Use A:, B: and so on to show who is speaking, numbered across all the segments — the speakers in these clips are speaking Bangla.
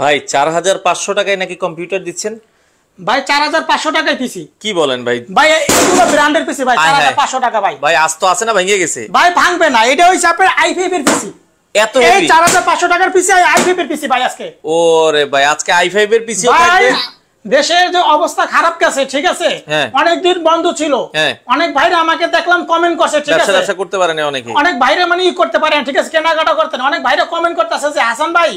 A: ভাই চার হাজার পাঁচশো টাকায় নাকি কম্পিউটার দিচ্ছেন ভাই চার হাজার পাঁচশো টাকায় পিসি কি বলেন
B: ভাই ভাই এগুলো ব্র্যান্ডের পিসি ভাই চার হাজার পাঁচশো টাকা ভাই ভাই আজ তো আছে না ভেঙে গেছে ভাই ভাঙবে না এটা হচ্ছে আপনার আইফিএফ এর পিসি ভাই
A: ওরে ভাই আজকে এর পিসি ভাই
B: দেশের যে অবস্থা খারাপ গেছে ঠিক আছে হ্যাঁ। বন্ধ ছিল হ্যাঁ। অনেক আমাকে দেখলাম কমেন্ট ঠিক আছে
A: করতে অনেক
B: মানে ই করতে ঠিক আছে কেনাকাটা করতেন অনেক ভাইরা কমেন্ট করতেছে যে হাসান ভাই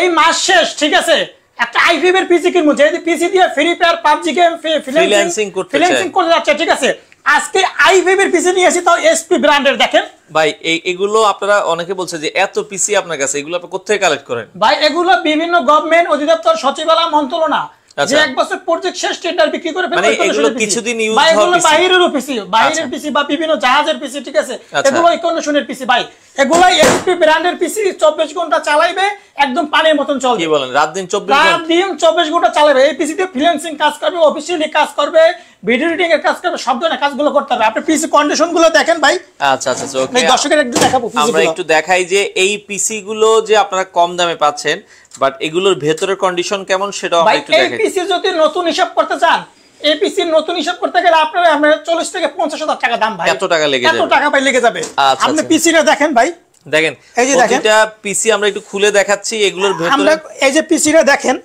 B: এই মাস শেষ ঠিক আছে একটা আইপিএম এর পিসি কিনবো যেহেতু পিসি দিয়ে free fire PUBG game freelancing করতে ফ্রিল্যান্সিং করতে যাচ্ছে ঠিক আছে আজকে আইপিএম এর পিসি নিয়ে এসেছি তাও এসপি ব্র্যান্ডের দেখেন
A: ভাই এই এগুলো আপনারা অনেকে বলছে যে এত পিসি আপনার কাছে এগুলো আপনি কোথায় কালেক্ট করেন
B: ভাই এগুলো বিভিন্ন गवर्नमेंट অধিদপ্তর সচিবালয় মন্ত্রণা আচ্ছা। যে এক বছর প্রজেক্ট শেষ টেন্ডার বিক্রি করে মানে এগুলো কিছুদিন ইউজ হবে ভাই এগুলো বাইরের পিসি বাইরের পিসি বা বিভিন্ন জাহাজের পিসি ঠিক আছে আচ্ছা। এগুলো ইকোনোশনের পিসি ভাই এগুলাই এসপি ব্র্যান্ডের পিসি চব্বিশ ঘন্টা চালাইবে একদম পানির মতন চলবে বলেন রাত দিন রাত দিন চব্বিশ ঘন্টা চালাবে এই পিসিতে কাজ করবে অফিসিয়ালি কাজ করবে করতে হবে আপনি পিসি কন্ডিশন গুলো দেখেন ভাই
A: আচ্ছা আচ্ছা, আচ্ছা
B: দর্শকের দেখাবো আমরা একটু
A: দেখাই যে এই পিসি গুলো যে আপনারা কম দামে পাচ্ছেন বাট এগুলোর ভেতরের কন্ডিশন কেমন সেটা
B: যদি নতুন হিসাব করতে চান নতুন করতে গেলে চল্লিশ থেকে পঞ্চাশ হাজার টাকা দাম টাকা লেগে টাকা
A: ভাই লেগে যাবে আচ্ছা, আচ্ছা। আপনি দেখেন ভাই দেখেন এই যে দেখেন পিসি আমরা একটু খুলে দেখাচ্ছি এগুলোর
B: এই যে দেখেন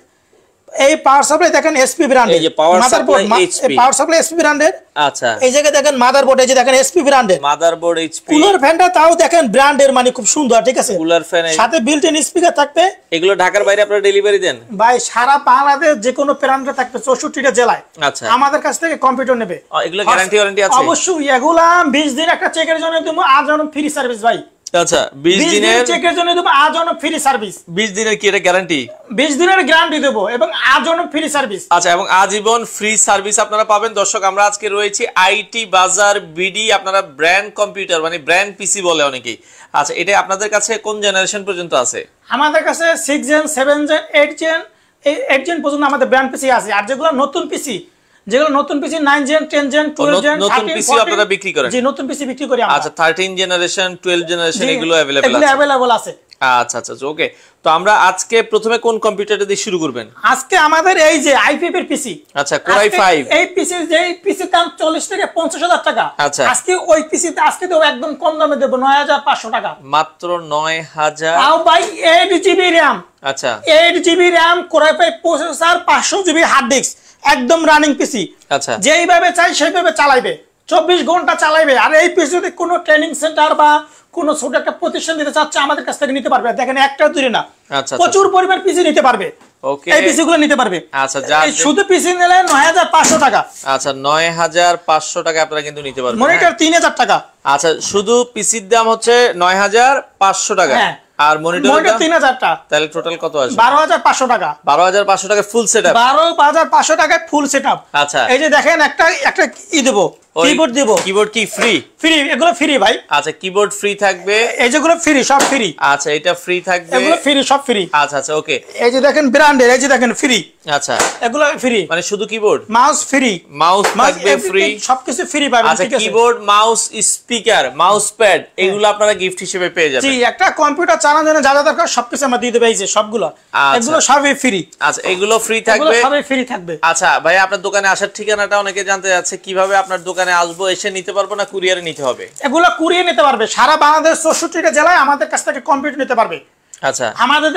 B: এই পাওয়ার সাপ্লাই দেখেন এসপি ব্র্যান্ডের এই যে power supply HP power supply HP ব্র্যান্ডের আচ্ছা এই জায়গায় দেখেন মাদারবোর্ড এই যে দেখেন এসপি ব্র্যান্ডের মাদারবোর্ড এইচপি কুলার ফ্যানটা তাও দেখেন ব্র্যান্ডের মানে খুব সুন্দর ঠিক আছে কুলার ফ্যান সাথে বিল্ট ইন স্পিকার থাকবে এগুলো ঢাকার বাইরে আপনারা ডেলিভারি দেন ভাই সারা বাংলাদেশ যে কোনো প্রান্তে থাকবে 64 টা জেলায় আচ্ছা আমাদের কাছ থেকে কম্পিউটার নেবে
A: এগুলো গ্যারান্টি ওয়ারেন্টি আছে অবশ্যই
B: এগুলা 20 দিন একটা চেকের জন্য তুমি জানো ফ্রি সার্ভিস ভাই
A: আচ্ছা 20 দিনের চেকের জন্য
B: দেব আজ ফ্রি সার্ভিস
A: 20 দিনের কি এটা গ্যারান্টি 20 দিনের গ্যারান্টি দেব এবং আজ ফ্রি সার্ভিস আচ্ছা এবং আজীবন ফ্রি সার্ভিস আপনারা পাবেন দর্শক আমরা আজকে রয়েছি আইটি বাজার বিডি আপনারা ব্র্যান্ড কম্পিউটার মানে ব্র্যান্ড পিসি বলে অনেকেই আচ্ছা এটা আপনাদের কাছে কোন জেনারেশন পর্যন্ত আছে
B: আমাদের কাছে 6 জেন 7 জেন 8 জেন 8 জেন পর্যন্ত আমাদের ব্র্যান্ড পিসি আছে আর যেগুলো নতুন পিসি যেগুলো নতুন পিসি 9 জেন 10 জেন 12 জেন নতুন পিসি আপনারা
A: বিক্রি করেন জি নতুন পিসি বিক্রি করি আমরা আচ্ছা 13 জেনারেশন 12 জেনারেশন এগুলো अवेलेबल আছে अवेलेबल আছে আচ্ছা আচ্ছা ওকে আচ্ছা, তো আমরা আজকে প্রথমে কোন কম্পিউটারটা দিয়ে শুরু করবেন
B: আজকে আমাদের এই যে আইপিএফ এর পিসি
A: আচ্ছা কোর i5
B: এই পিসি যে পিসি দাম 40 থেকে 50000 টাকা আচ্ছা আজকে ওই পিসিতে আজকে তো একদম কম দামে দেব 9500 টাকা
A: মাত্র 9000 আও ভাই 8 জিবি র‍্যাম আচ্ছা
B: 8 GB RAM core i5 processor 500 GB hard disk একদম রানিং পিসি আচ্ছা যেইভাবে চাই সেইভাবে চালাইবে চব্বিশ ঘন্টা চালাইবে আর এই পিসি যদি কোনো ট্রেনিং সেন্টার বা কোনো ছোট একটা প্রতিষ্ঠান দিতে চাচ্ছে আমাদের কাছ থেকে নিতে পারবে দেখেন একটা দূরে না আচ্ছা, আচ্ছা। প্রচুর পরিমাণ পিসি নিতে পারবে এই নিতে পারবে
A: আচ্ছা শুধু
B: পিসি নিলে নয় হাজার পাঁচশো টাকা
A: আচ্ছা নয় হাজার পাঁচশো টাকা আপনারা কিন্তু নিতে পারবেন হ্যাঁ? তিন হাজার টাকা আচ্ছা শুধু পিসির দাম হচ্ছে নয় হাজার পাঁচশো টাকা হ্যাঁ। আর মনিটর তিন হাজারটা তাহলে টোটাল কত বারো হাজার পাঁচশো টাকা বারো হাজার পাঁচশো টাকা ফুল সেট আপ বারো
B: হাজার পাঁচশো টাকায় ফুল সেট আপ আচ্ছা এই যে দেখেন একটা একটা
A: ই দেবো কিবোর্ড কিবোর্ড কি ফ্রি ফ্রি এগুলো ফ্রি ভাই আচ্ছা কিবোর্ড ফ্রি থাকবে এই যেগুলো ফ্রি সব ফ্রি আচ্ছা এটা ফ্রি থাকবে এগুলো ফ্রি সব ফ্রি আচ্ছা আচ্ছা ওকে
B: এই যে দেখেন ব্র্যান্ডের এই যে দেখেন ফ্রি
A: আচ্ছা এগুলো ফ্রি মানে শুধু কিবোর্ড মাউস ফ্রি মাউস থাকবে ফ্রি
B: সবকিছু ফ্রি পাবেন আচ্ছা keyboard
A: mouse speaker mouse pad এগুলো আপনারা গিফট হিসেবে পেয়ে যাবেন জি
B: একটা কম্পিউটার চালানোর জন্য যা যা দরকার সবকিছু আমরা দিয়ে দেব এই যে সবগুলো
A: আচ্ছা। এগুলো সবই ফ্রি আচ্ছা এগুলো ফ্রি থাকবে সবই ফ্রি থাকবে আচ্ছা ভাই আপনার দোকানে আসার ঠিকানাটা অনেকে জানতে যাচ্ছে কিভাবে আপনার দোকান দোকানে আসবো এসে নিতে পারবো না কুরিয়ারে নিতে হবে
B: এগুলো কুরিয়ে নিতে পারবে সারা বাংলাদেশ চৌষট্টিটা জেলায় আমাদের কাছ থেকে কমপ্লিট নিতে পারবে শপের আচ্ছা।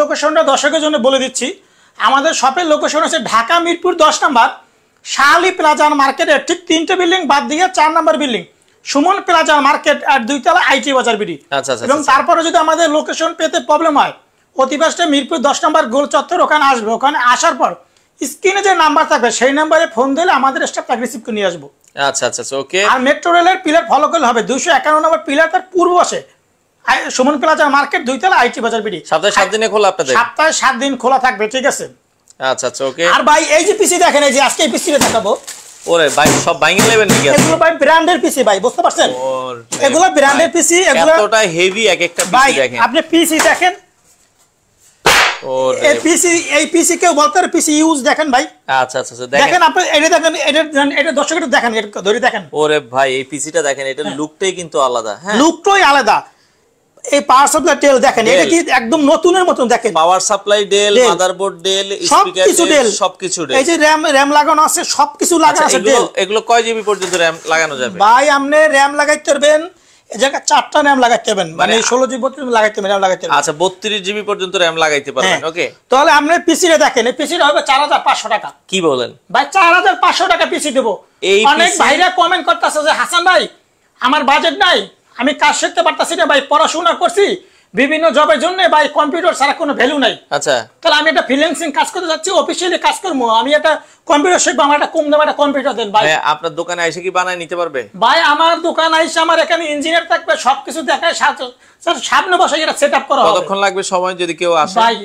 B: লোকেশন আচ্ছা, আচ্ছা। ঢাকা মিরপুর দশ নম্বর শাহালি প্লাজার মার্কেটের ঠিক তিনটে বিল্ডিং বাদ দিয়ে চার নম্বর বিল্ডিং সুমন প্লাজার মার্কেট আর দুইতলা আইটি বাজার বিডি এবং তারপরে যদি আমাদের লোকেশন পেতে প্রবলেম হয় অতিপাশটা মিরপুর দশ নম্বর গোল চত্বর ওখানে আসবে ওখানে আসার পর স্ক্রিনে যে নাম্বার থাকবে সেই নাম্বারে ফোন দিলে আমাদের স্টাফ তাকে রিসিভ করে নিয়ে আসবো আচ্ছা আচ্ছা ওকে আচ্ছা, আর মেট্রো রেলের পিলার ফলো করলে হবে দুশো একান্ন নম্বর পিলার তার পূর্ব আসে সুমন প্লাজা মার্কেট দুই দুইতলা আইটি বাজার বিডি সপ্তাহে সাত দিনে খোলা আপনাদের সপ্তাহে সাত দিন খোলা থাকবে ঠিক আছে আচ্ছা আচ্ছা ওকে আর ভাই এই যে পিসি দেখেন এই যে আজকে এই পিসিটা দেখাবো
A: ওরে ভাই সব বাইং নেবেন নাকি এগুলো
B: ভাই ব্র্যান্ডের পিসি ভাই বুঝতে পারছেন এগুলো ব্র্যান্ডের পিসি এগুলো এতটা হেভি এক একটা পিসি দেখেন আপনি পিসি দেখেন ইউজ দেখেন ভাই
A: আচ্ছা, আচ্ছা, আচ্ছা, দেখেন
B: এটা দেখেন ধরে দেখেন
A: ভাই দেখেন লুকটাই হ্যাঁ। কিন্তু আলাদা
B: লুকটাই হ্যাঁ। আলাদা এই পাওয়ার ডেল দেখেন এটা কি একদম নতুনের মতন দেখেন power supply Dell
A: Dell Dell সবকিছু এই যে
B: র‍্যাম র‍্যাম লাগানো আছে সবকিছু লাগানো আছে
A: এগুলো জিবি পর্যন্ত র‍্যাম লাগানো
B: ভাই আপনি র‍্যাম লাগাইতে পারবেন মানে মানে আচ্ছা, হ্যাঁ। দেখেন হবে চার হাজার পাঁচশো টাকা কি বলেন ভাই চার হাজার পাঁচশো টাকা পিসি কমেন্ট যে হাসান ভাই আমার বাজেট নাই আমি কাজ শিখতে পারতাছি না ভাই পড়াশোনা করছি বিভিন্ন জবের জন্য ভাই কম্পিউটার ছাড়া কোনো ভ্যালু নাই আচ্ছা তাহলে আমি একটা ফ্রিল্যান্সিং কাজ করতে যাচ্ছি অফিসিয়ালি কাজ করবো আমি একটা কম্পিউটার শিখবো আমার একটা কম দামে একটা কম্পিউটার দেন ভাই হ্যাঁ, আপনার দোকানে এসে কি বানায় নিতে পারবে ভাই আমার দোকান এসে আমার এখানে ইঞ্জিনিয়ার থাকবে সবকিছু দেখায় স্যার সামনে বসে এটা সেট আপ করা হবে কতক্ষণ লাগবে সময় যদি কেউ আসে ভাই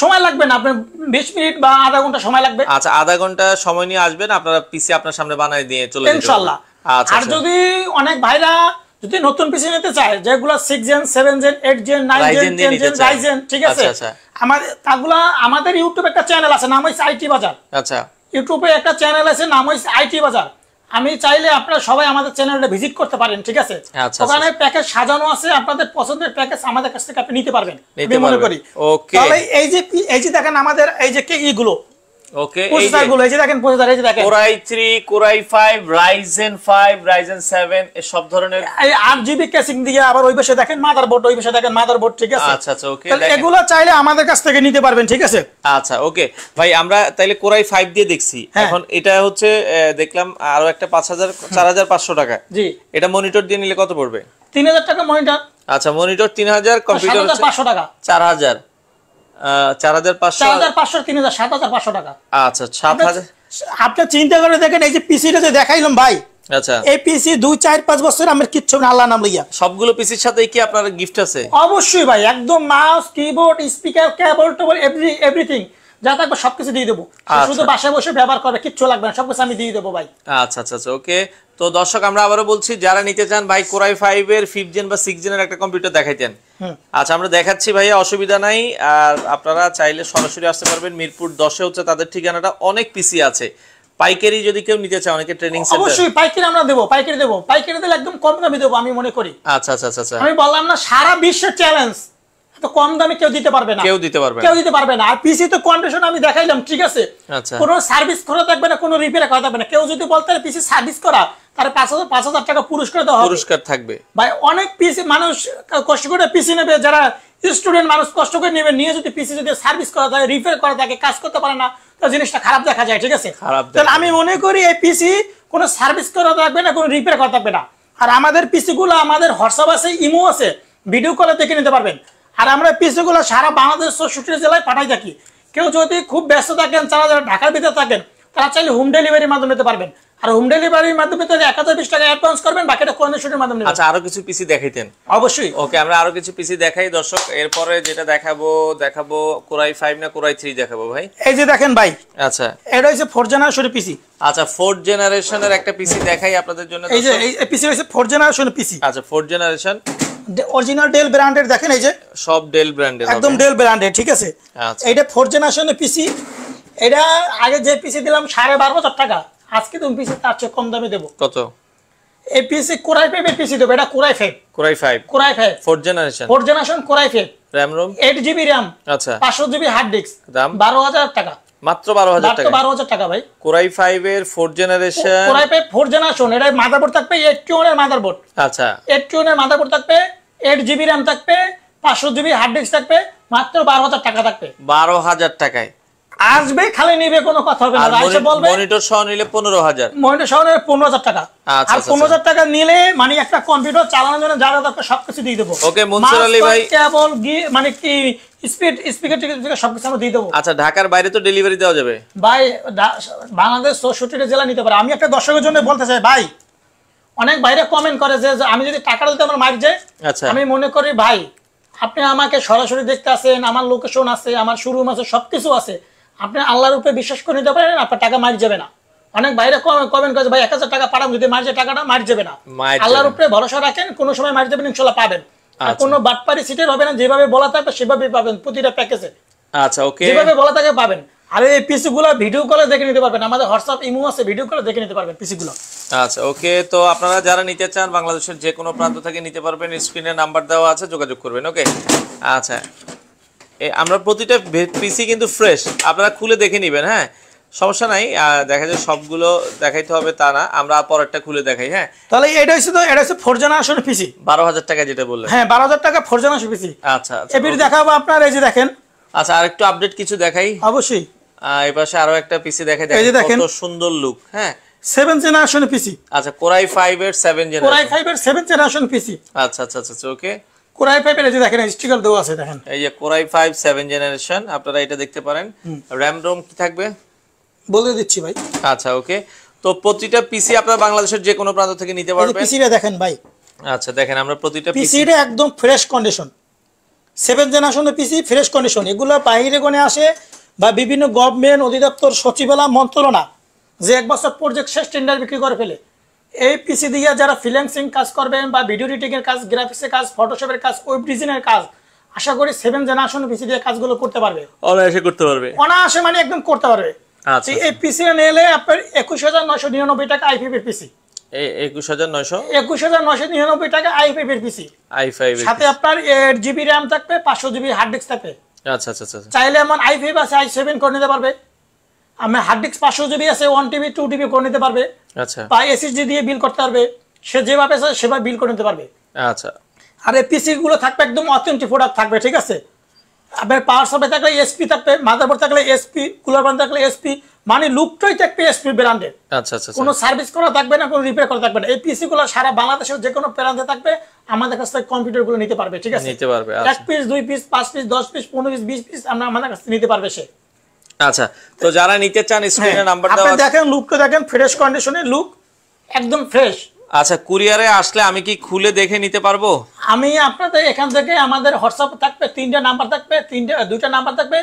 B: সময় লাগবে না আপনার বিশ মিনিট বা আধা ঘন্টা সময় লাগবে
A: আচ্ছা আধা ঘন্টা সময় নিয়ে আসবেন আপনারা পিসি আপনার সামনে বানায় দিয়ে চলে ইনশাল্লাহ আচ্ছা, আর আচ্ছা। যদি
B: অনেক ভাইরা যদি নতুন পিসি নিতে চায় যেগুলো six gen seven gen eight gen nine gen ten gen Ryzen ঠিক আছে আচ্ছা, আচ্ছা। আমাদের তাগুলো আমাদের ইউটিউবে একটা চ্যানেল আছে নাম হয়েছে আইটি বাজার আচ্ছা ইউটিউবে একটা চ্যানেল আছে নাম হয়েছে আইটি বাজার আমি চাইলে আপনারা সবাই আমাদের চ্যানেলটা ভিজিট করতে পারেন ঠিক আছে আচ্ছা, ওখানে প্যাকেজ সাজানো আছে আপনাদের পছন্দের প্যাকেজ আমাদের কাছ থেকে আপনি নিতে পারবেন আমি মনে করি তাহলে এই যে এই যে দেখেন আমাদের এই যে কে ইগুলো আচ্ছা ওকে আচ্ছা, আচ্ছা,
A: ভাই আমরা তাইলে কোরাই দিয়ে দেখছি হ্যাঁ। এখন এটা হচ্ছে দেখলাম আরো একটা টাকা জি এটা মনিটর দিয়ে নিলে কত পড়বে
B: তিন হাজার টাকা মনিটর
A: আচ্ছা মনিটর তিন হাজার কম্পিউটার চার হাজার আচ্ছা,
B: চিন্তা করে দেখেন এই যে যে দেখাইলাম ভাই আচ্ছা দুই চার পাঁচ বছর আমার কিচ্ছু না আল্লাহ নাম সাথে আপনার গিফট আছে অবশ্যই ভাই একদম mouse keyboard speaker cable table everything যা থাকবে সবকিছু দিয়ে দেবো আচ্ছা। শুধু বাসায় বসে ব্যবহার করবে কিচ্ছু লাগবে না সবকিছু আমি দিয়ে দেবো ভাই
A: আচ্ছা আচ্ছা, আচ্ছা ওকে তো দর্শক আমরা আবারও বলছি যারা নিতে চান ভাই কোরাই ফাইভ এর ফিফ জেন বা সিক্স জেনের একটা কম্পিউটার দেখাইতেন আচ্ছা আমরা দেখাচ্ছি ভাইয়া অসুবিধা নাই আর আপনারা চাইলে সরাসরি আসতে পারবেন মিরপুর দশে হচ্ছে তাদের ঠিকানাটা অনেক পিসি আছে পাইকারি যদি কেউ নিতে চায় অনেকে ট্রেনিং অবশ্যই
B: পাইকারি আমরা দেবো পাইকারি দেবো পাইকারি দিলে একদম কম দামি দেবো আমি মনে করি
A: আচ্ছা, আচ্ছা আচ্ছা আচ্ছা আমি
B: বললাম না সারা বিশ্বের চ্যালেঞ্জ কম দামে কেউ দিতে পারবে না কেউ দিতে পারবে কেউ দিতে পারবে না আর পিসি তো কন্ডিশন আমি দেখাইলাম ঠিক আছে আচ্ছা। কোনো সার্ভিস থাকবে না কোনো রিপেয়ার করা থাকবে না কেউ যদি বলতে পিসি সার্ভিস করা খারাপ দেখা যায় ঠিক আছে আমি মনে করি এই পিসি কোনো সার্ভিস করা থাকবে না কোনো রিপেয়ার করা থাকবে না আর আমাদের গুলো আমাদের হোয়াটসঅ্যাপ আছে ইমো আছে ভিডিও কলে দেখে নিতে পারবেন আর আমরা পিসিগুলো সারা বাংলাদেশ চৌষট্টি জেলায় পাঠাই থাকি কেউ যদি খুব ব্যস্ত থাকেন তারা যারা ঢাকার ভিতরে থাকেন তারা চাইলে হোম ডেলিভারির মাধ্যমে নিতে পারবেন আর হোম ডেলিভারির মাধ্যমে তো এক হাজার বিশ টাকা অ্যাডভান্স করবেন বাকিটা কন্ডিশনের মাধ্যমে আচ্ছা আরো কিছু পিসি দেখাইতেন অবশ্যই
A: ওকে আমরা আরো কিছু পিসি দেখাই দর্শক এরপরে যেটা দেখাবো দেখাবো কোরাই ফাইভ না কোরাই থ্রি দেখাবো ভাই
B: এই যে দেখেন ভাই আচ্ছা এটা হচ্ছে ফোর জেনারেশনের পিসি
A: আচ্ছা ফোর্থ জেনারেশনের একটা পিসি
B: দেখাই আপনাদের জন্য এই যে এই পিসি হচ্ছে ফোর্থ জেনারেশনের পিসি আচ্ছা ফোর্থ জেনারেশন অরিজিনাল ডেল ব্র্যান্ডের দেখেন এই যে সব ডেল ব্র্যান্ডের একদম ডেল ব্র্যান্ডের ঠিক আছে এটা ফোর জেনারেশনের পিসি এটা আগে যে পিসি দিলাম সাড়ে বারো হাজার টাকা আজকে তুমি পিসি তার চেয়ে কম দামে দেবো কত এই পিসি কোরাই ফাইভ এর পিসি দেবো এটা core i five core i five core i five four generation four generation core i five RAM ROM eight GB RAM আচ্ছা পাঁচশো জিবি হার্ড ডিস্ক দাম বারো হাজার টাকা মাত্র হাজার টাকা মাত্র 12000 টাকা ভাই
A: কোরাই 5 এর 4 জেনারেশন কোরাই
B: জেনারেশন এটা মাদারবোর্ড থাকবে 81 এর মাদারবোর্ড আচ্ছা 81 এর মাদারবোর্ড থাকবে 8 জিবি RAM থাকবে 500 জিবি হার্ড ডিস্ক থাকবে মাত্র 12000 টাকা থাকবে
A: 12000 টাকায়
B: আসবে খালি নিবে কোনো কথা হবে না আইসা বলবে
A: মনিটর সহ নিলে 15000
B: মনিটর সহ নিলে 15000 টাকা আচ্ছা, আর 15000 আচ্ছা, আচ্ছা। টাকা নিলে মানে একটা কম্পিউটার চালানোর জন্য যা দরকার সবকিছু দিয়ে দেব ওকে মনসুর আলী ভাই কেবল মানে কি স্পিড স্পিকার থেকে সবকিছু আমরা দিয়ে দেব আচ্ছা ঢাকার
A: বাইরে তো ডেলিভারি দেওয়া যাবে
B: ভাই বাংলাদেশ 66 64 জেলা নিতে পারে আমি একটা দর্শকের জন্য বলতে চাই ভাই অনেক বাইরে কমেন্ট করে যে আমি যদি টাকা দিতে আমার মার যায় আমি মনে করি ভাই আপনি আমাকে সরাসরি দেখতে আসেন আমার লোকেশন আছে আমার শোরুম আছে সবকিছু আছে আপনি আল্লাহর উপরে বিশ্বাস করে নিতে পারেন আপনার টাকা মার যাবে না অনেক বাইরে কমেন্ট করছে ভাই এক হাজার টাকা পাঠাম যদি মার টাকাটা মারি যাবে না আল্লাহর উপরে ভরসা রাখেন কোন সময় মার যাবেন ইনশাল্লাহ পাবেন আচ্ছা। কোনো বাটপারি সিটের হবে না যেভাবে বলা থাকবে সেভাবে পাবেন প্রতিটা প্যাকেজে
A: আচ্ছা ওকে যেভাবে
B: বলা থাকে পাবেন আর এই পিসগুলো ভিডিও কলে দেখে নিতে পারবেন আমাদের হোয়াটসঅ্যাপ ইমো আছে ভিডিও কলে দেখে নিতে পারবেন পিসগুলো
A: আচ্ছা ওকে তো আপনারা যারা নিতে চান বাংলাদেশের যে কোনো প্রান্ত থেকে নিতে পারবেন স্ক্রিনে নাম্বার দেওয়া আছে যোগাযোগ করবেন ওকে আচ্ছা আমরা প্রতিটা পিসি কিন্তু ফ্রেশ আপনারা খুলে দেখে নেবেন হ্যাঁ সমস্যা নাই দেখা যায় সবগুলো দেখাইতে হবে তা না আমরা
B: পরেরটা খুলে দেখাই হ্যাঁ তাহলে এটা হচ্ছে তো এটা হচ্ছে ফোরজানা আসনের পিসি বারো হাজার টাকা যেটা বললেন হ্যাঁ বারো হাজার টাকা ফোরজানা আসনের পিসি আচ্ছা, আচ্ছা এবার দেখাবো আপনার এই যে দেখেন আচ্ছা আর একটু আপডেট কিছু দেখাই অবশ্যই
A: এই পাশে আরো একটা পিসি দেখাই দেখেন কত সুন্দর লুক
B: হ্যাঁ সেভেন জেনারেশন পিসি
A: আচ্ছা কোরাই ফাইভ এর সেভেন জেনারেশন কোরাই ফাইভ
B: এর সেভেন জেনারেশন পিসি
A: আচ্ছা আচ্ছা আচ্ছা ওকে
B: কোরাই ফাইভ এটা দেখেন স্টিকার দেওয়া আছে দেখেন
A: এই যে কোরাই ফাইভ সেভেন জেনারেশন আপনারা এটা দেখতে পারেন র্যাম রোম কি থাকবে বলে দিচ্ছি ভাই আচ্ছা ওকে তো প্রতিটা পিসি আপনারা বাংলাদেশের যে কোনো প্রান্ত থেকে নিতে পারবেন পিসিটা দেখেন ভাই আচ্ছা দেখেন আমরা প্রতিটা পিসিটা
B: একদম ফ্রেশ কন্ডিশন সেভেন জেনারেশনের পিসি ফ্রেশ কন্ডিশন এগুলো বাইরে গনে আসে বা বিভিন্ন গভর্নমেন্ট অধিদপ্তর সচিবালয় মন্ত্রণা যে এক বছর পর্যন্ত শেষ টেন্ডার বিক্রি করে ফেলে এই পিসি দিয়ে যারা ফ্রিল্যান্সিং কাজ করবেন বা ভিডিও এর কাজ গ্রাফিক্স এর কাজ ফটোশপ এর কাজ ওয়েব এর কাজ আশা করি সেভেন জেনারেশন পিসি দিয়ে কাজগুলো করতে পারবে
A: অনায়াসে করতে পারবে
B: অনায়াসে মানে একদম করতে পারবে আচ্ছা এই পিসি আচ্ছা। নিলে আপনার একুশ হাজার নয়শো নিরানব্বই টাকা পিসি
A: একুশ হাজার নয়শো
B: একুশ হাজার নয়শো নিরানব্বই টাকা আই ফাইভ এর পিসি
A: আই ফাইভ সাথে
B: আপনার এইট জিবি র্যাম থাকবে পাঁচশো জিবি হার্ড ডিস্ক থাকবে আচ্ছা, আচ্ছা আচ্ছা আচ্ছা চাইলে এমন আই ফাইভ আছে আই সেভেন করে নিতে পারবে আমি হার্ড ডিস্ক পাঁচশো জিবি আছে ওয়ান টিবি টু টিবি করে নিতে পারবে আচ্ছা এসএসডি দিয়ে বিল করতে পারবে সে যেভাবে সেভাবে বিল করে নিতে পারবে আচ্ছা আর এই পিসি গুলো থাকবে একদম অথেন্টিক প্রোডাক্ট থাকবে ঠিক আছে আপনার পাওয়ার সাপ্লাই থাকলে এসপি থাকবে মাদারবোর্ড থাকলে এসপি কুলার থাকলে এসপি মানে লুকটাই থাকবে এসপি ব্র্যান্ডের
A: আচ্ছা, আচ্ছা আচ্ছা কোনো
B: সার্ভিস করা থাকবে না কোনো রিপেয়ার করা থাকবে না এই পিসি গুলো সারা বাংলাদেশের যে কোনো থাকবে আমাদের কাছ থেকে কম্পিউটার গুলো নিতে পারবে ঠিক আছে নিতে পারবে আচ্ছা। এক পিস দুই পিস পাঁচ পিস দশ পিস পনেরো পিস বিশ পিস আমরা আমাদের কাছ থেকে নিতে পারবে সে
A: আচ্ছা তো যারা নিতে চান স্ক্রিনে নাম্বার দাও আপনি
B: দেখেন লুকটা দেখেন ফ্রেশ কন্ডিশনে লুক একদম ফ্রেশ
A: আচ্ছা কুরিয়ারে আসলে আমি কি খুলে দেখে নিতে পারবো
B: আমি আপনাদের এখান থেকে আমাদের হোয়াটসঅ্যাপ থাকবে তিনটা নাম্বার থাকবে তিনটা দুইটা নাম্বার থাকবে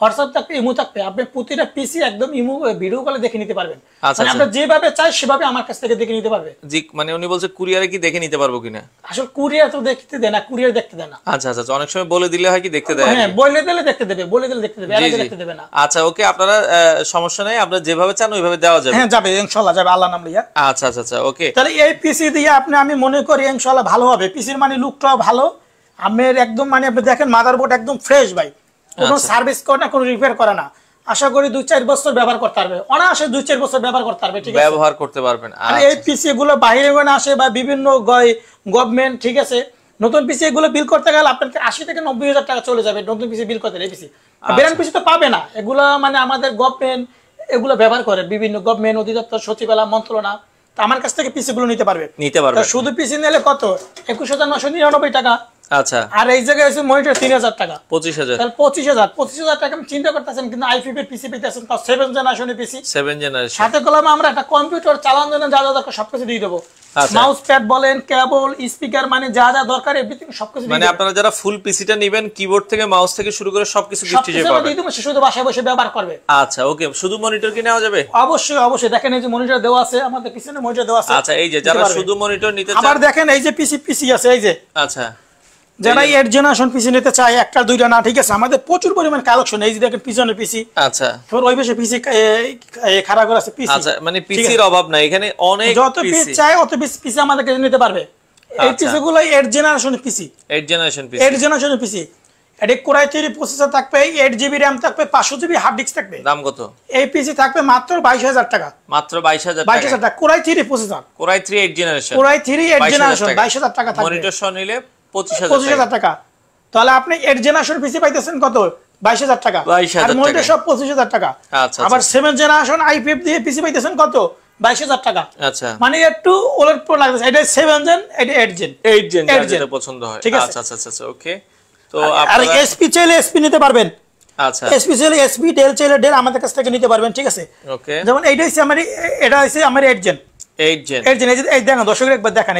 B: হোয়াটসঅ্যাপ থাকবে ইমো থাকবে আপনি প্রতিটা পিসি একদম ইমো ভিডিও কলে দেখে নিতে পারবেন আচ্ছা, মানে আচ্ছা। আপনি যেভাবে চাই সেভাবে আমার কাছ থেকে দেখে নিতে পারবে
A: জি মানে উনি বলছে কুরিয়ারে কি দেখে নিতে পারবো কিনা
B: আসলে কুরিয়ার তো দেখতে দেয় না কুরিয়ার দেখতে দেয় না
A: আচ্ছা, আচ্ছা আচ্ছা অনেক সময় বলে দিলে হয় কি দেখতে দেয় হ্যাঁ
B: বলে দিলে দেখতে দেবে বলে দিলে দেখতে দেবে আর দেখতে দেবে না
A: আচ্ছা ওকে আপনারা সমস্যা নাই আপনারা যেভাবে চান ওইভাবে দেওয়া যাবে হ্যাঁ
B: যাবে ইনশাআল্লাহ যাবে আল্লাহ নাম লিয়া
A: আচ্ছা আচ্ছা আচ্ছা ওকে তাহলে এই
B: পিসি দিয়ে আপনি আমি মনে করি ইনশাআল্লাহ ভালো হবে পিসির মানে লুকটাও ভালো আমের একদম মানে আপনি দেখেন মাদারবোর্ড একদম ফ্রেশ ভাই কোনো সার্ভিস আচ্ছা। করে না কোনো রিপেয়ার করে না আশা করি দুই চার বছর ব্যবহার করতে পারবে অনায়াসে দুই চার বছর ব্যবহার করতে পারবে ঠিক আছে
A: ব্যবহার করতে পারবেন আর এই
B: পিসি আচ্ছা। গুলো বাইরে না আসে বা বিভিন্ন গভর্নমেন্ট ঠিক আছে নতুন পিসি এগুলো বিল করতে গেলে আপনাকে আশি থেকে নব্বই হাজার টাকা চলে যাবে নতুন পিসি বিল করতে এই পিসি ব্র্যান্ড পিসি তো পাবে না এগুলো মানে আমাদের গভর্নমেন্ট এগুলো ব্যবহার করে বিভিন্ন গভর্নমেন্ট অধিদপ্তর সচিবালয় মন্ত্রণা আমার কাছ থেকে পিসি গুলো নিতে পারবে নিতে পারবে শুধু পিসি নিলে কত একুশ হাজার নশো নিরানব্বই টাকা আচ্ছা আর এই জায়গায় হচ্ছে মনিটর 3000 টাকা
A: 25000 তাহলে
B: 25000 25000 টাকা আমি চিন্তা করতেছেন কিন্তু i5 এর পিসি পেতেছেন তাও 7 জেনারেশনের পিসি 7 জেনারেশন সাথে কলমে আমরা একটা কম্পিউটার চালানোর জন্য যা যা দরকার সবকিছু দিয়ে দেব মাউস প্যাড বলেন কেবল স্পিকার মানে যা যা দরকার এভরিথিং সবকিছু মানে আপনারা
A: যারা ফুল পিসিটা নেবেন কিবোর্ড থেকে মাউস থেকে শুরু করে সবকিছু গিফট হিসেবে পাবেন দিয়ে
B: দেব শুধু বাসায় বসে ব্যবহার করবে
A: আচ্ছা ওকে শুধু মনিটর কি নেওয়া যাবে
B: অবশ্যই অবশ্যই দেখেন এই যে মনিটর দেওয়া আছে আমাদের পিছনে মনিটর দেওয়া আছে
A: আচ্ছা এই যে যারা শুধু মনিটর নিতে চান আবার
B: দেখেন এই যে পিসি পিসি আছে এই যে আচ্ছা যারা এর জন্য আসন পিসি নিতে চায় একটা দুইটা না ঠিক আছে আমাদের প্রচুর পরিমাণ কালেকশন এই যে দেখেন পিছনে পিসি আচ্ছা তোর ওই বেশি পিসি খারাপ করে আছে পিসি আচ্ছা মানে পিসির
A: অভাব নাই এখানে অনেক যত পিস চায়
B: অত পিস পিসি আমাদের কাছে নিতে পারবে এই পিসিগুলো এর জেনারেশন পিসি
A: এর জেনারেশন পিসি এর
B: জেনারেশন পিসি এডি কোরাই তৈরি প্রসেসর থাকবে এইট জিবি র্যাম থাকবে পাঁচশো জিবি হার্ড ডিস্ক থাকবে দাম কত এই পিসি থাকবে মাত্র 22000 টাকা
A: মাত্র 22000 টাকা 22000
B: টাকা core i three processor
A: core i 3 eight generation core i 3 eight generation 22000 টাকা থাকবে মনিটর সহ নিলে পঁচিশ হাজার টাকা
B: তাহলে আপনি এইট জেনারেশন পিসি পাইতেছেন কত বাইশ হাজার টাকা মানে একটু ওলের প্রো এটা সেভেন জেন এটা eight gen eight gen gen
A: পছন্দ হয় ঠিক আছে আচ্ছা আচ্ছা আচ্ছা
B: ওকে আচ্ছা, তো আর এসপি নিতে পারবেন আচ্ছা ডেল আমাদের কাছ থেকে নিতে পারবেন ঠিক আছে যেমন হচ্ছে এটা হচ্ছে আমার eight gen eight gen eight gen একবার দেখেন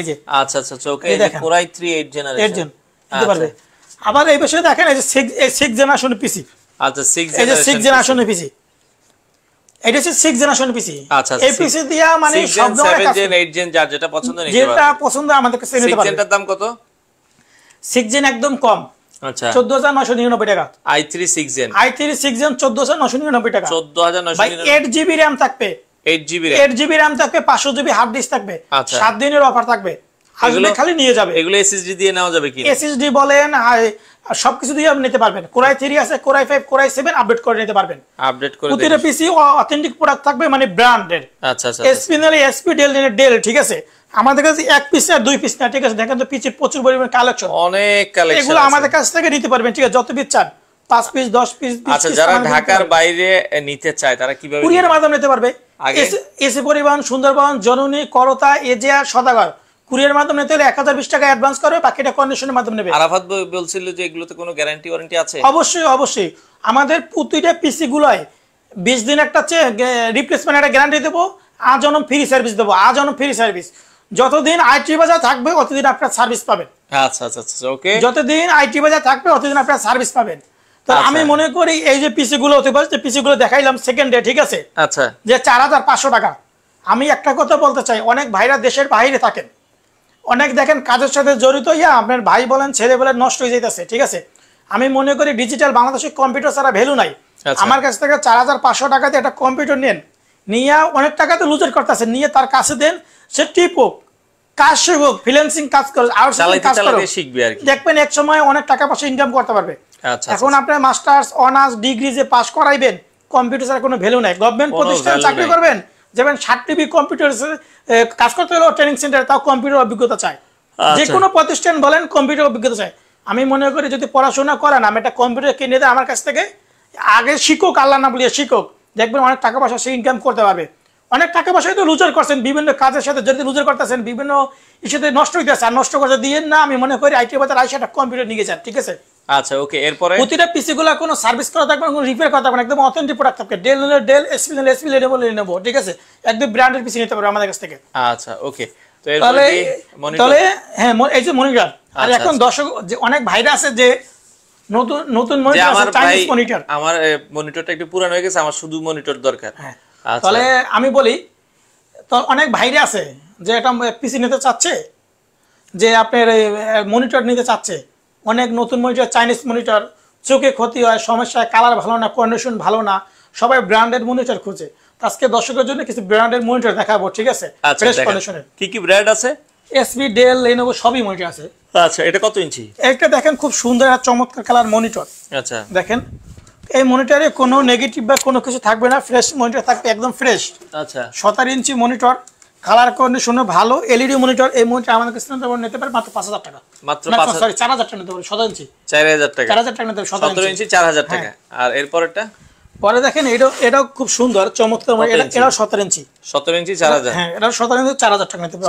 B: জেন পিসি আচ্ছা জেন পিসি এটা হচ্ছে পিসি
A: আচ্ছা, আচ্ছা দিয়া মানে জেন যার যেটা পছন্দ যেটা
B: পছন্দ আমাদের কাছে দাম কত জেন একদম কম আচ্ছা। আচ্ছা। দিয়ে নেওয়া যাবে বলেন সবকিছু দিয়ে নিতে পারবেন কোরাই থ্রি আছে core i five core i seven update করে নিতে পারবেন
A: আপডেট প্রতিটা
B: পিসি অথেন্টিক প্রোডাক্ট থাকবে মানে ব্র্যান্ডের ডেল ডেল ঠিক আছে আমাদের কাছে এক পিস না দুই পিস না ঠিক আছে দেখেন তো পিচের প্রচুর পরিমাণে কালেকশন অনেক কালেকশন এগুলো আমাদের কাছ থেকে নিতে পারবেন ঠিক আছে যত পিস চান পাঁচ পিস দশ পিস আচ্ছা যারা ঢাকার
A: বাইরে নিতে চায় তারা কিভাবে কুরিয়ার
B: মাধ্যমে নিতে পারবে এসি পরিবহন সুন্দরবন জননী করতা এজিয়া সদাগর কুরিয়ার মাধ্যমে নিতে হলে এক হাজার বিশ টাকা অ্যাডভান্স করবে বাকিটা কন্ডিশনের মাধ্যমে নেবে আরাফাত
A: বলছিল যে এগুলোতে কোনো গ্যারান্টি ওয়ারেন্টি আছে অবশ্যই
B: অবশ্যই আমাদের প্রতিটা পিসি গুলোয় বিশ দিন একটা রিপ্লেসমেন্ট একটা গ্যারান্টি দেবো আজ অনম ফ্রি সার্ভিস দেবো আজ অনম ফ্রি সার্ভিস যতদিন আইটি বাজার থাকবে ততদিন আপনার সার্ভিস পাবেন
A: আচ্ছা আচ্ছা ওকে আচ্ছা,
B: যতদিন আইটি বাজার থাকবে ততদিন আপনার সার্ভিস পাবেন
A: তো আচ্ছা। আমি মনে
B: করি এই যে পিসি গুলো হতে পারে যে পিসি গুলো দেখাইলাম সেকেন্ডে ঠিক আছে আচ্ছা যে চার হাজার পাঁচশো টাকা আমি একটা কথা বলতে চাই অনেক ভাইরা দেশের বাইরে থাকেন অনেক দেখেন কাজের সাথে জড়িত ইয়া আপনার ভাই বলেন ছেলে বলেন নষ্ট হয়ে যেতেছে ঠিক আছে আমি মনে করি ডিজিটাল বাংলাদেশে কম্পিউটার ছাড়া ভ্যালু নাই আচ্ছা। আমার কাছ থেকে চার হাজার পাঁচশো টাকাতে একটা কম্পিউটার নেন নিয়ে অনেক টাকাতে লুজের করতেছে নিয়ে তার কাছে দেন সে টিপ হোক কাজ হোক ফ্রিল্যান্সিং কাজ শিখবে আর দেখবেন এক সময় অনেক টাকা পয়সা ইনকাম করতে পারবে আচ্ছা, আচ্ছা, এখন মাস্টার্স অনার্স ডিগ্রি যে পাস করাইবেন কম্পিউটার কোনো ভ্যালু নাই গভর্নমেন্ট চাকরি করবেন যেমন ষাট কম্পিউটার কাজ করতে ট্রেনিং সেন্টার তাও কম্পিউটার অভিজ্ঞতা চাই আচ্ছা। যে কোনো প্রতিষ্ঠান বলেন কম্পিউটার অভিজ্ঞতা চায় আমি মনে করি যদি পড়াশোনা করেন আমি একটা কম্পিউটার কিনে দেয় আমার কাছ থেকে আগে শিখুক আল্লাহ না বলিয়া শিখুক দেখবেন অনেক টাকা পয়সা সে ইনকাম করতে পারবে অনেক টাকা পয়সা হয়তো লুজার করছেন বিভিন্ন কাজের সাথে যদি লুজার করতেছেন বিভিন্ন ইস্যুতে নষ্ট হইতেছে আর নষ্ট করতে দিয়ে না আমি মনে করি আইটি বাজার আইসা একটা কম্পিউটার নিয়ে যান ঠিক আছে
A: আচ্ছা ওকে এরপরে প্রতিটা
B: পিসি পিসিগুলা কোনো সার্ভিস করা থাকবে কোনো রিপেয়ার করা থাকবে একদম অথেন্টিক প্রোডাক্ট থাকবে ডেল নিলে ডেল এসপি নিলে এসপি লেনেবো লেনেবো ঠিক আছে একদম ব্র্যান্ডের পিসি নিতে পারবে আমাদের কাছ থেকে
A: আচ্ছা ওকে তো
B: তাহলে তাহলে হ্যাঁ এই যে মনিটর আর আচ্ছা, এখন আচ্ছা। দর্শক যে অনেক ভাইরা আছে যে নতুন নতুন মনিটর আমার মনিটর
A: আমার মনিটরটা একটু পুরানো হয়ে গেছে আমার শুধু মনিটর দরকার হ্যাঁ আচ্ছা। তাহলে
B: আমি বলি তো অনেক ভাইরে আছে যে এটা পিসি নিতে চাচ্ছে যে আপনার মনিটর নিতে চাচ্ছে অনেক নতুন মনিটর চাইনিজ মনিটর চোখে ক্ষতি হয় সমস্যায় কালার ভালো না কন্ডিশন ভালো না সবাই ব্র্যান্ডেড মনিটর খুঁজে আজকে দর্শকের জন্য কিছু ব্র্যান্ডেড মনিটর দেখাবো ঠিক আছে ফ্রেশ আচ্ছা, কন্ডিশনের কি কি ব্র্যান্ড আছে এসবি ডেল লেনোভো সবই মনিটর আছে
A: আচ্ছা এটা কত ইঞ্চি
B: এটা দেখেন খুব সুন্দর আর চমৎকার কালার মনিটর আচ্ছা দেখেন এই মনিটরে কোনো নেগেটিভ বা কোনো কিছু থাকবে না ফ্রেশ মনিটর থাকবে একদম ফ্রেশ আচ্ছা সতেরো ইঞ্চি মনিটর কালার কন্ডিশন ভালো এলইডি e মনিটর এই মনিটর আমাদের কাছে নিতে পারে মাত্র 5000 টাকা মাত্র সরি 4000 টাকা নিতে পারে 17
A: ইঞ্চি 4000 টাকা 4000 টাকা নিতে পারে 17 ইঞ্চি 4000 টাকা হ্যাঁ। আর এরপর
B: পরে দেখেন এটা এটাও খুব সুন্দর চমৎকার এটা সতেরো ইঞ্চি
A: 17 ইঞ্চি চার হাজার হ্যাঁ এটা 17 ইঞ্চি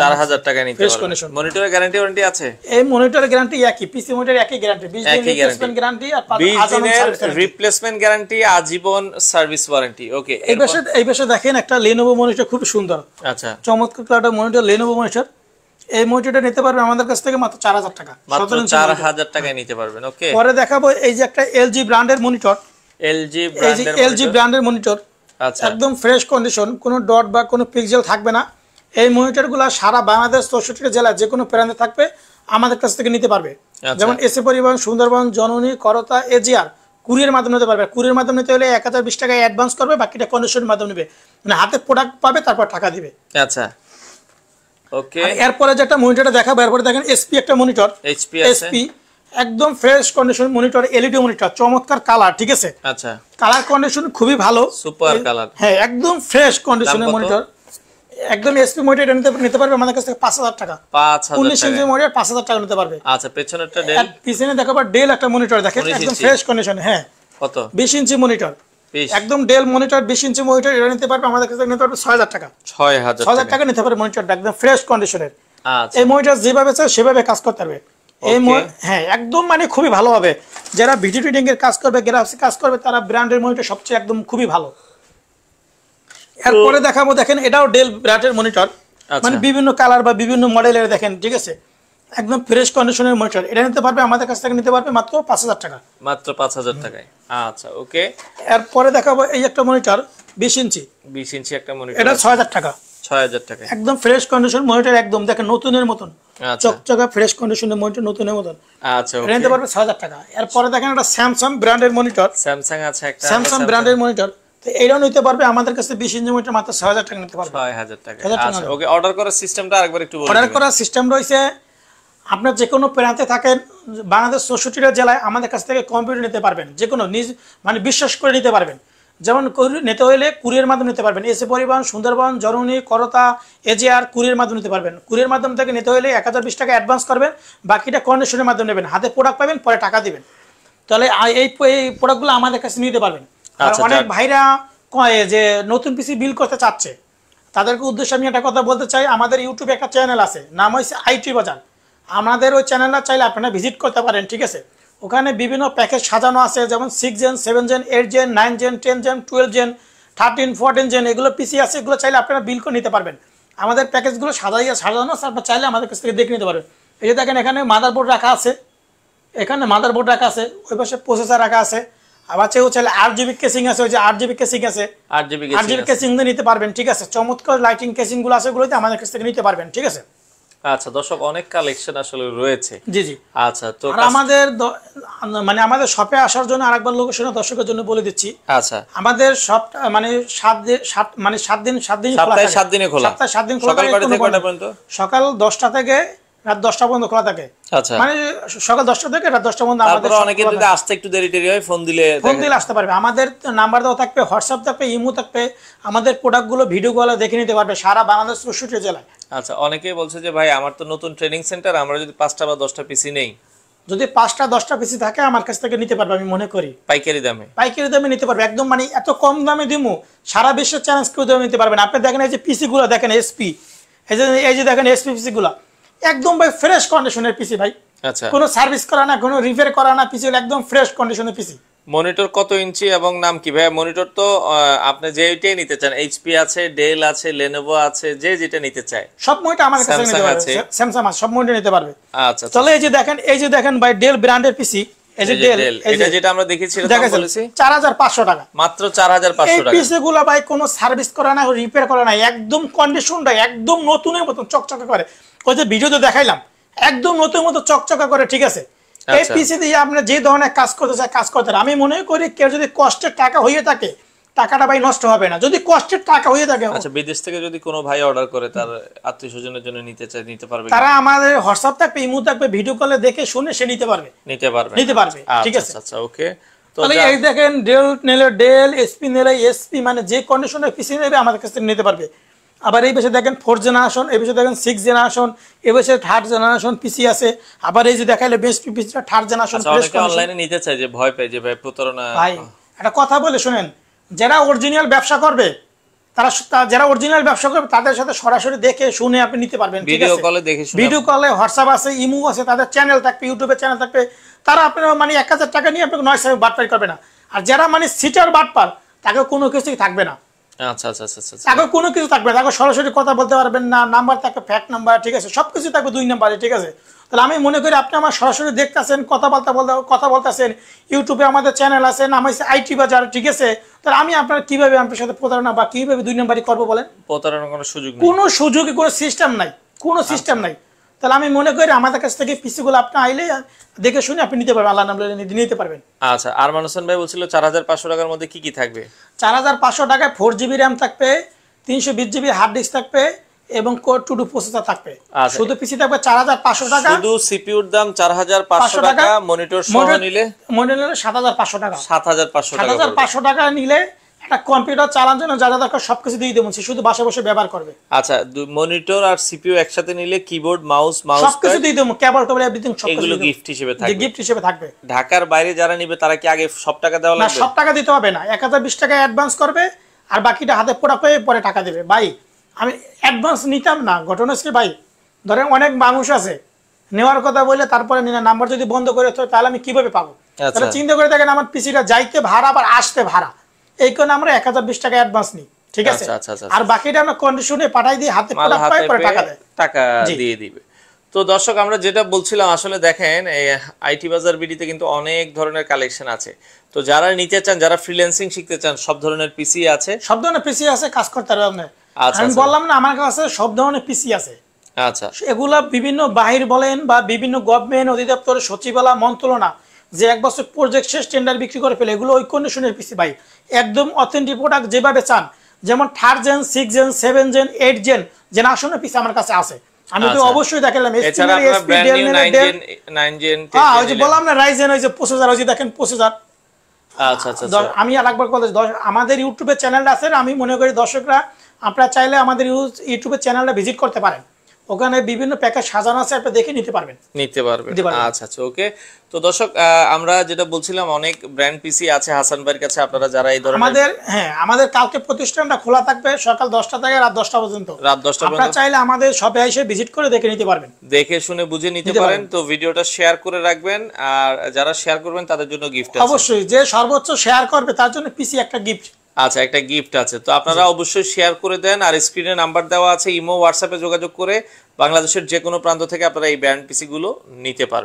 A: চার হাজার টাকা নিতে পারবেন 4000 টাকা নিতে পারবেন মনিটরের গ্যারান্টি ওয়ারেন্টি আছে
B: এই মনিটরের গ্যারান্টি একই পিসি মনিটরের একই গ্যারান্টি 20 দিন রিপ্লেসমেন্ট গ্যারান্টি আর বিশ দিনের
A: রিপ্লেসমেন্ট গ্যারান্টি আজীবন সার্ভিস
B: ওয়ারেন্টি ওকে এই বেশে এই বেশে দেখেন একটা লেনোভো মনিটর খুব সুন্দর আচ্ছা চমৎকার একটা মনিটর লেনোভো মনিটর এই মনিটরটা নিতে পারবে আমাদের কাছ থেকে মাত্র চার হাজার টাকা মাত্র চার
A: হাজার টাকায় নিতে পারবেন ওকে
B: পরে দেখাবো এই যে একটা LG ব্র্যান্ডের মনিটর এলজি ব্র্যান্ডের মনিটর একদম ফ্রেশ কন্ডিশন কোনো ডট বা কোনো পিক্সেল থাকবে না এই মনিটরগুলো সারা বাংলাদেশ চৌষট্টি জেলায় যে কোনো প্রান্তে থাকবে আমাদের কাছ থেকে নিতে পারবে আচ্ছা। যেমন এসি পরিবহন সুন্দরবন জননী করতা এজিআর কুরিয়ার মাধ্যমে নিতে পারবে কুরিয়ার মাধ্যমে নিতে হলে এক হাজার বিশ টাকা অ্যাডভান্স করবে বাকিটা কন্ডিশনের মাধ্যমে নেবে মানে হাতে প্রোডাক্ট পাবে তারপর টাকা দিবে আচ্ছা ওকে এরপরে যেটা মনিটরটা দেখাবো এরপরে দেখেন এসপি একটা মনিটর এসপি একদম fresh condition monitor LED monitor চমৎকার কালার ঠিক আছে আচ্ছা কালার কন্ডিশন খুবই ভালো সুপার কালার হ্যাঁ একদম ফ্রেশ কন্ডিশনের মনিটর একদম এসপি মনিটর নিতে নিতে পারবে আমাদের কাছ থেকে 5000 টাকা 5000 19 ইঞ্চি মনিটর 5000 টাকা নিতে পারবে আচ্ছা একটা ডেল পিছনে দেখো বা ডেল একটা মনিটর দেখেন একদম ফ্রেশ কন্ডিশন হ্যাঁ কত 20 ইঞ্চি মনিটর একদম ডেল মনিটর 20 ইঞ্চি মনিটর এটা নিতে পারবে আমাদের কাছে নিতে পারবে 6000 টাকা
A: 6000 6000
B: টাকা নিতে পারবে মনিটরটা একদম ফ্রেশ কন্ডিশনের আচ্ছা এই মনিটর যেভাবে চাই সেভাবে কাজ করতে পারবে এই হ্যাঁ একদম মানে খুবই ভালো হবে যারা ভিডিও এডিটিং এর কাজ করবে গ্রাফিক্স কাজ করবে তারা ব্র্যান্ডের মনিটর সবচেয়ে একদম খুবই ভালো এরপরে দেখাবো দেখেন এটাও ডেল ব্র্যান্ডের মনিটর মানে বিভিন্ন কালার বা বিভিন্ন মডেলের দেখেন ঠিক আছে একদম ফ্রেশ কন্ডিশনের মনিটর এটা নিতে পারবে আমাদের কাছ থেকে নিতে পারবে মাত্র পাঁচ হাজার টাকা
A: মাত্র পাঁচ হাজার টাকায় আচ্ছা ওকে
B: এরপরে দেখাবো এই একটা মনিটর বিশ
A: ইঞ্চি বিশ ইঞ্চি একটা মনিটর এটা ছয় হাজার টাকা
B: একদম ফ্রেশ কন্ডিশন মনিটর একদম দেখেন নতুনের মতন চকচকা ফ্রেশ কন্ডিশনের মনিটর নতুনের মতন নিতে আচ্ছা, পারবে টাকা এরপরে দেখেন একটা স্যামসাং ব্র্যান্ডের মনিটর স্যামসাং আছে স্যামসাং ব্র্যান্ডের মনিটর অর্ডার করার অর্ডার করার সিস্টেম আপনার যে কোনো প্রান্তে থাকেন বাংলাদেশ চৌষট্টিটা জেলায় আমাদের কাছ থেকে কম্পিউটার নিতে পারবেন যে কোনো নিজ মানে বিশ্বাস করে নিতে পারবেন যেমন নিতে হলে কুরিয়ার মাধ্যমে নিতে পারবেন এসে পরিবহন সুন্দরবন জরুনি করতা এজিআর কুরিয়ার মাধ্যমে নিতে পারবেন কুরিয়ার মাধ্যম থেকে নিতে হলে এক হাজার টাকা অ্যাডভান্স করবেন বাকিটা কন্ডিশনের মাধ্যমে নেবেন হাতে প্রোডাক্ট পাবেন পরে টাকা দেবেন তাহলে এই প্রোডাক্টগুলো আমাদের কাছে নিতে পারবেন আচ্ছা, অনেক ভাইরা কয়ে যে নতুন পিসি বিল করতে চাচ্ছে তাদেরকে উদ্দেশ্যে আমি একটা কথা বলতে চাই আমাদের ইউটিউবে একটা চ্যানেল আছে নাম হয়েছে আইটি বাজার আমাদের ওই চ্যানেলটা চাইলে আপনারা ভিজিট করতে পারেন ঠিক আছে ওখানে বিভিন্ন প্যাকেজ সাজানো আছে যেমন six gen seven gen eight gen nine gen ten gen twelve gen thirteen fourteen gen এগুলো পিসি আছে এগুলো চাইলে আপনারা বিল করে নিতে পারবেন আমাদের প্যাকেজগুলো সাজাইয়া সাজানো আছে আপনার চাইলে আমাদের কাছ থেকে দেখে নিতে পারবেন এই যে দেখেন এখানে মাদার বোর্ড রাখা আছে এখানে মাদার বোর্ড রাখা আছে ওই পাশে প্রসেসার রাখা আছে আবার চেয়েও চাইলে আট জিবি কেসিং আছে ওই যে আট জিবি কেসিং আছে
A: আট জিবি আট জিবি কেসিং
B: নিতে পারবেন ঠিক আছে চমৎকার লাইটিং কেসিংগুলো আছে ওগুলোতে আমাদের কাছ থেকে নিতে পারবেন ঠিক আছে
A: আচ্ছা দর্শক অনেক কালেকশন আসলে রয়েছে জি জি আচ্ছা তো আমাদের
B: মানে আমাদের শপে আসার জন্য আরেকবার লোকেশন দর্শকের জন্য বলে দিচ্ছি আচ্ছা আমাদের সব মানে সাত সাত মানে সাত দিন সাত দিন সাত দিনে খোলা সাত দিন খোলা সকাল দশটা থেকে রাত দশটা পর্যন্ত খোলা থাকে আচ্ছা। মানে সকাল দশটা থেকে রাত দশটা পর্যন্ত আমাদের অনেকে যদি আসতে
A: একটু দেরি টেরি হয় ফোন দিলে ফোন দিলে আসতে
B: পারবে আমাদের নাম্বার দেওয়া থাকবে হোয়াটসঅ্যাপ থাকবে ইমো থাকবে আমাদের প্রোডাক্টগুলো ভিডিও কলে দেখে নিতে পারবে সারা বাংলাদেশ চৌষট্টি জেলায়
A: আচ্ছা বলছে যে ভাই আমার তো নতুন ট্রেনিং সেন্টার আমরা যদি পাঁচটা বা দশটা পিসি নেই
B: যদি পাঁচটা দশটা পিসি থাকে আমার কাছ থেকে নিতে পারবে আমি মনে করি পাইকারি দামে পাইকারি দামে নিতে পারবে একদম মানে এত কম দামে দিমু সারা বিশ্বের চ্যালেঞ্জ কেউ দামে নিতে পারবেন আপনি দেখেন এই যে পিসিগুলো দেখেন এসপি এই যে এই যে দেখেন এসপি পিসিগুলো একদম ভাই ফ্রেশ কন্ডিশনের পিসি ভাই আচ্ছা কোনো সার্ভিস করা না কোনো রিপেয়ার করা না পিসি একদম ফ্রেশ কন্ডিশনের পিসি
A: মনিটর কত ইঞ্চি এবং নাম কি ভাই মনিটর তো আপনি যেটাই নিতে চান এইচপি আছে ডেল আছে লেনোভো আছে যে যেটা নিতে চায়
B: সব মনিটর আমার কাছে নিতে পারবে স্যামসাং আছে সব মনিটর নিতে পারবে আচ্ছা তাহলে আচ্ছা। এই যে দেখেন এই যে দেখেন ভাই ডেল ব্র্যান্ডের পিসি এই যে ডেল এটা যেটা
A: আমরা দেখেছি বলেছি
B: 4500 টাকা
A: মাত্র 4500 টাকা এই
B: পিসগুলো ভাই কোনো সার্ভিস করা না রিপেয়ার করা না একদম কন্ডিশনটা একদম নতুনের মতো চকচকে করে ওই যে ভিডিওতে দেখাইলাম একদম নতুন মতো চকচকা করে ঠিক আছে এই পিসি আচ্ছা। দিয়ে আপনি যে ধরনের কাজ করতে চায় কাজ করতে আমি মনে করি কেউ যদি কষ্টের টাকা হয়ে থাকে টাকাটা ভাই নষ্ট হবে না যদি কষ্টের টাকা হয়ে থাকে
A: আচ্ছা বিদেশ থেকে যদি কোনো ভাই অর্ডার করে তার আত্মীয় স্বজনের জন্য নিতে চায় নিতে পারবে তারা আমাদের
B: হোয়াটসঅ্যাপ থাকবে ইমো থাকবে ভিডিও কলে দেখে শুনে সে নিতে পারবে
A: নিতে পারবে নিতে পারবে আচ্ছা, ঠিক আছে আচ্ছা ওকে আচ্ছা,
B: তাহলে এই দেখেন ডেল নেলে ডেল এসপি নেলে এসপি মানে যে কন্ডিশনে পিসি নেবে আমাদের কাছ থেকে নিতে পারবে আবার এই পাশে দেখেন ফোর্থ জেনারেশন এই পাশে দেখেন সিক্স জেনারেশন এই পাশে থার্ড জেনারেশন পিসি আছে আবার এই যে দেখাইলে বেশ পিসিটা থার্ড জেনারেশন প্রেস অনলাইনে
A: নিতে চাই যে ভয় পাই যে ভাই প্রতারণা
B: ভাই একটা কথা বলে শুনেন যারা অরিজিনাল ব্যবসা করবে তারা যারা অরিজিনাল ব্যবসা করবে তাদের সাথে সরাসরি দেখে শুনে আপনি নিতে পারবেন ভিডিও কলে দেখে ভিডিও কলে হোয়াটসঅ্যাপ আছে ইমো আছে তাদের চ্যানেল থাকবে ইউটিউবে চ্যানেল থাকবে তারা আপনার মানে এক হাজার টাকা নিয়ে আপনাকে নয় সাহেব বাটপার করবে না আর যারা মানে সিটার বাটপার তাকে কোনো কিছুই থাকবে না
A: আচ্ছা, আচ্ছা, আচ্ছা,
B: আমি মনে করি আপনি আমার সরাসরি বলতে কথা বলতেছেন ইউটিউবে আমাদের চ্যানেল আছে আইটি বাজার ঠিক আছে তাহলে আমি আপনার কিভাবে আপনার সাথে প্রতারণা বা কিভাবে দুই নাম্বারই করবো বলেন
A: প্রতারণা কোনো সুযোগ
B: কোনো কোনো সিস্টেম নাই কোন সিস্টেম নাই তাহলে আমি মনে করি আমাদের কাছ থেকে পিসিগুলো আপনি আইলে দেখে শুনে আপনি নিতে পারবেন আল্লাহ নাম নিতে পারবেন
A: আচ্ছা আর মানুষ ভাই বলছিল চার হাজার পাঁচশো টাকার মধ্যে কি কি থাকবে
B: চার হাজার পাঁচশো টাকায় ফোর জিবি র্যাম থাকবে তিনশো বিশ জিবি হার্ড ডিস্ক থাকবে এবং কোর টু ডু প্রসেসর থাকবে আচ্ছা। শুধু পিসি থাকবে চার হাজার পাঁচশো টাকা শুধু
A: সিপিউর দাম চার হাজার পাঁচশো টাকা মনিটর সহ নিলে মনিটর সাত হাজার পাঁচশো টাকা সাত হাজার পাঁচশো টাকা সাত হাজার
B: পাঁচশো টাকা নিলে একটা কম্পিউটার চালানোর জন্য যা যা দরকার সবকিছু দিয়ে দেবো শুধু বাসা বসে ব্যবহার করবে
A: আচ্ছা মনিটর আর সিপিইউ একসাথে নিলে কিবোর্ড মাউস মাউস সবকিছু দিয়ে দেবো কেবল টেবিল এভরিথিং সব এগুলো গিফট হিসেবে থাকবে গিফট হিসেবে থাকবে ঢাকার বাইরে যারা নেবে তারা কি আগে সব টাকা দেওয়া লাগবে না সব
B: টাকা দিতে হবে না 1020 টাকা অ্যাডভান্স করবে আর বাকিটা হাতে পোড়া পেয়ে পরে টাকা দেবে ভাই আমি অ্যাডভান্স নিতাম না ঘটনা ভাই ধরেন অনেক মানুষ আছে নেওয়ার কথা বলে তারপরে নিনা নাম্বার যদি বন্ধ করে তাহলে আমি কিভাবে পাবো তাহলে আচ্ছা। চিন্তা করে দেখেন আমার পিসিটা যাইতে ভাড়া আবার আসতে ভাড়া এই কোন আমরা এক হাজার বিশ টাকা অ্যাডভান্স নিই ঠিক আছে আচ্ছা, আচ্ছা, আচ্ছা, আর বাকিটা আমরা কন্ডিশনে পাঠাই দিয়ে হাতে টাকা দেয় টাকা
A: দিয়ে দিবে তো দর্শক আমরা যেটা বলছিলাম আসলে দেখেন আইটি বাজার বিডিতে কিন্তু অনেক ধরনের কালেকশন আছে তো যারা নিতে চান যারা ফ্রিল্যান্সিং শিখতে চান সব ধরনের পিসি আছে
B: সব ধরনের পিসি আছে কাজ করতে পারবে পারবেন আমি বললাম না আমার কাছে সব ধরনের পিসি আছে আচ্ছা এগুলা বিভিন্ন বাহির বলেন বা বিভিন্ন গভর্নমেন্ট অধিদপ্তর সচিবালয় মন্ত্রণা যে এক বছর প্রজেক্ট শেষ টেন্ডার বিক্রি করে ফেলে এগুলো ওই কন্ডিশনের পিসি ভাই একদম অথেন্টিক প্রোডাক্ট যেভাবে চান যেমন third gen six gen seven gen eight gen আসনের পিসি আমার কাছে আছে আমি তো আচ্ছা। অবশ্যই দেখালাম
A: হ্যাঁ ওই যে বললাম না
B: রাইজেন ওই যে প্রসেসার ওই যে দেখেন প্রসেসার আচ্ছা, আচ্ছা, আমি আর একবার আমাদের ইউটিউবের চ্যানেলটা আছে আমি মনে করি দর্শকরা আপনারা চাইলে আমাদের ইউটিউবের চ্যানেলটা ভিজিট করতে পারেন ওখানে বিভিন্ন প্যাকেজ সাজানো আছে আপনি দেখে নিতে পারবেন
A: নিতে পারবেন আচ্ছা আচ্ছা ওকে তো দর্শক আমরা যেটা বলছিলাম অনেক ব্র্যান্ড পিসি আছে হাসান ভাইয়ের কাছে আপনারা যারা এই ধরনের আমাদের
B: হ্যাঁ আমাদের কালকে প্রতিষ্ঠানটা খোলা থাকবে সকাল 10টা থেকে রাত 10টা পর্যন্ত
A: রাত 10টা পর্যন্ত আপনারা
B: চাইলে আমাদের শপে এসে ভিজিট করে দেখে নিতে পারবেন
A: দেখে শুনে বুঝে নিতে পারেন তো ভিডিওটা শেয়ার করে রাখবেন আর যারা শেয়ার করবেন তাদের জন্য গিফট আছে অবশ্যই
B: যে সর্বোচ্চ শেয়ার করবে তার জন্য পিসি একটা গিফট
A: আচ্ছা একটা গিফট আছে তো আপনারা অবশ্যই শেয়ার করে দেন আর স্ক্রিনে নাম্বার দেওয়া আছে ইমো হোয়াটসঅ্যাপে যোগাযোগ করে বাংলাদেশের যে কোনো প্রান্ত থেকে আপনারা এই ব্যান্ড পিসিগুলো নিতে পারবেন